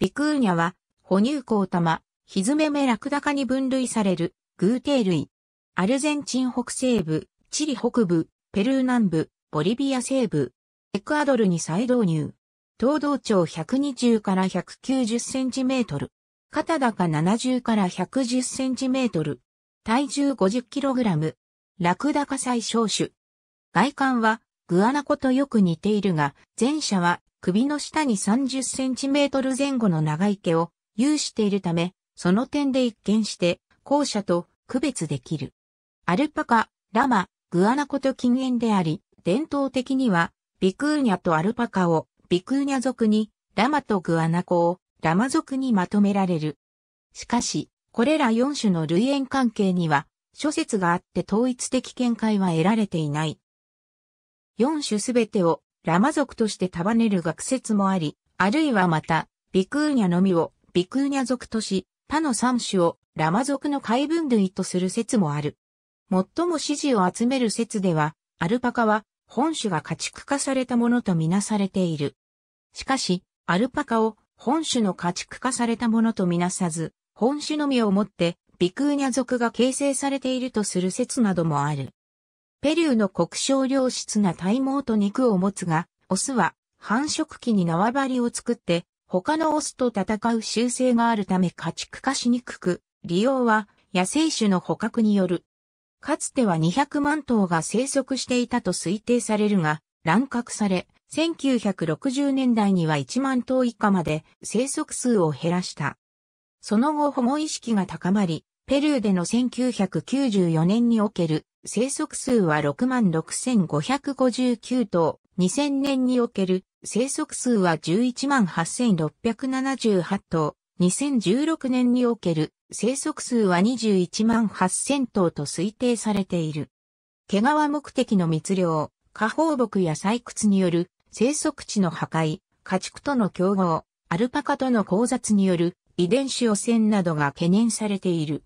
ビクーニャは、哺乳綱玉、ヒズメメラクダ科に分類される、偶定類。アルゼンチン北西部、チリ北部、ペルー南部、ボリビア西部、エクアドルに再導入。東道長120から190センチメートル。肩高70から110センチメートル。体重50キログラム。ラクダカ。最小種。外観はグアナコとよく似ているが、前者は首の下に30センチメートル前後の長い毛を有しているため、その点で一見して、後者と区別できる。アルパカ、ラマ、グアナコと禁煙であり、伝統的には、ビクーニャとアルパカを、ビクーニャ族に、ラマとグアナコを、ラマ族にまとめられる。しかし、これら4種の類縁関係には、諸説があって統一的見解は得られていない。4種すべてをラマ族として束ねる学説もあり、あるいはまた、ビクーニャのみをビクーニャ族とし、他の三種をラマ族の解分類とする説もある。最も支持を集める説では、アルパカは本種が家畜化されたものとみなされている。しかし、アルパカを本種の家畜化されたものとみなさず、本種のみをもってビクーニャ族が形成されているとする説などもある。ペリューの国小良質な体毛と肉を持つが、オスは繁殖期に縄張りを作って、他のオスと戦う習性があるため家畜化しにくく、利用は野生種の捕獲による。かつては200万頭が生息していたと推定されるが、乱獲され、1960年代には1万頭以下まで生息数を減らした。その後保護意識が高まり、ペルーでの1994年における生息数は66,559頭、2000年における生息数は118,678頭、2016年における生息数は218,000頭と推定されている。毛皮目的の密漁、下放牧や採掘による生息地の破壊、家畜との競合、アルパカとの交雑による遺伝子汚染などが懸念されている。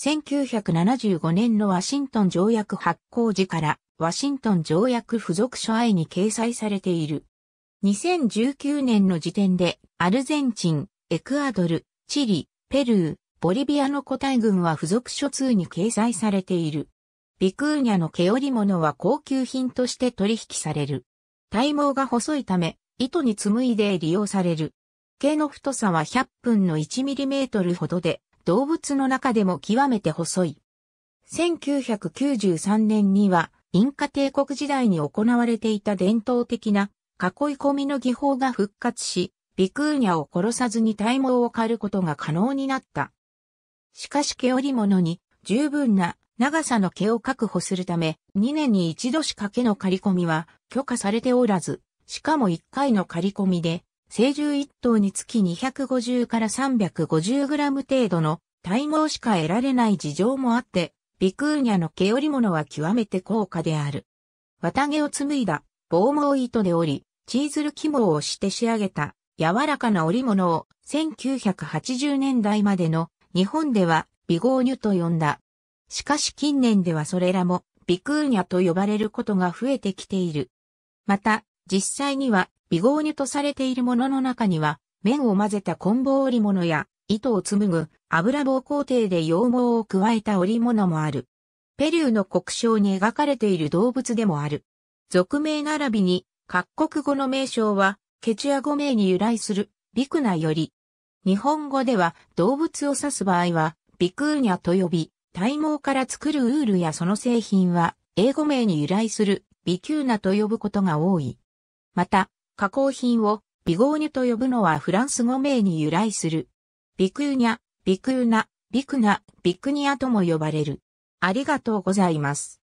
1975年のワシントン条約発行時からワシントン条約付属書愛に掲載されている。2019年の時点でアルゼンチン、エクアドル、チリ、ペルー、ボリビアの個体群は付属書2に掲載されている。ビクーニャの毛織物は高級品として取引される。体毛が細いため、糸に紡いで利用される。毛の太さは100分の1トルほどで、動物の中でも極めて細い。1993年には、インカ帝国時代に行われていた伝統的な囲い込みの技法が復活し、ビクーニャを殺さずに体毛を刈ることが可能になった。しかし毛織物に十分な長さの毛を確保するため、2年に1度しか毛の刈り込みは許可されておらず、しかも1回の刈り込みで成獣一頭につき250から350グラム程度の体毛しか得られない事情もあって、ビクーニャの毛織物は極めて高価である。綿毛を紡いだ棒毛糸で織り、チーズル起毛をして仕上げた柔らかな織物を1980年代までの日本ではビゴーニュと呼んだ。しかし近年ではそれらもビクーニャと呼ばれることが増えてきている。また、実際には美合にとされているものの中には、麺を混ぜた混合織物や、糸を紡ぐ油棒工程で羊毛を加えた織物もある。ペリューの国章に描かれている動物でもある。俗名並びに、各国語の名称は、ケチア語名に由来する、ビクナより。日本語では、動物を指す場合は、ビクーニャと呼び、体毛から作るウールやその製品は、英語名に由来する、ビキューナと呼ぶことが多い。また、加工品をビゴーニュと呼ぶのはフランス語名に由来する。ビクーニャ、ビクーナ、ビクナ、ビクニアとも呼ばれる。ありがとうございます。